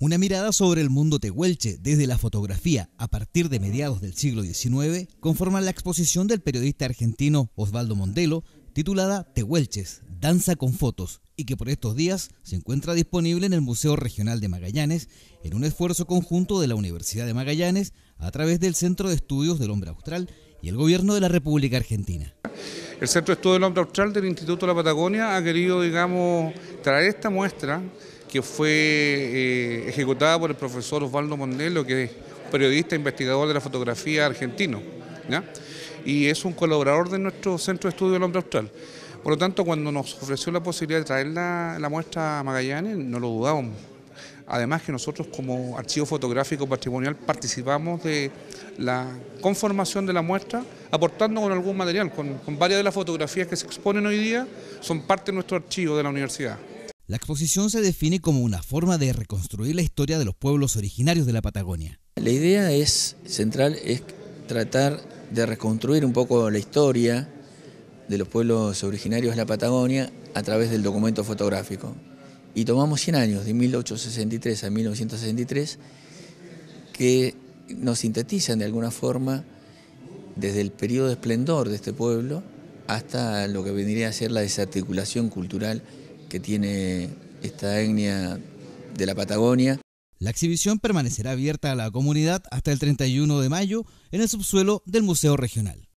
Una mirada sobre el mundo tehuelche desde la fotografía a partir de mediados del siglo XIX conforma la exposición del periodista argentino Osvaldo Mondelo titulada Tehuelches, Danza con Fotos y que por estos días se encuentra disponible en el Museo Regional de Magallanes en un esfuerzo conjunto de la Universidad de Magallanes a través del Centro de Estudios del Hombre Austral y el Gobierno de la República Argentina. El Centro de Estudio del Hombre Austral del Instituto de la Patagonia ha querido, digamos, traer esta muestra que fue eh, ejecutada por el profesor Osvaldo Mondello, que es periodista e investigador de la fotografía argentino, y es un colaborador de nuestro Centro de Estudio del Hombre Austral. Por lo tanto, cuando nos ofreció la posibilidad de traer la, muestra a Magallanes, no lo dudábamos. Además que nosotros como Archivo Fotográfico Patrimonial participamos de la conformación de la muestra, aportando con algún material, con, varias de las fotografías que se exponen hoy día, son parte de nuestro archivo de la universidad. La exposición se define como una forma de reconstruir la historia de los pueblos originarios de la Patagonia. La idea es central es tratar de reconstruir un poco la historia de los pueblos originarios de la Patagonia a través del documento fotográfico y tomamos 100 años, de 1863 a 1963, que nos sintetizan de alguna forma desde el periodo de esplendor de este pueblo hasta lo que vendría a ser la desarticulación cultural que tiene esta etnia de la Patagonia. La exhibición permanecerá abierta a la comunidad hasta el 31 de mayo en el subsuelo del Museo Regional.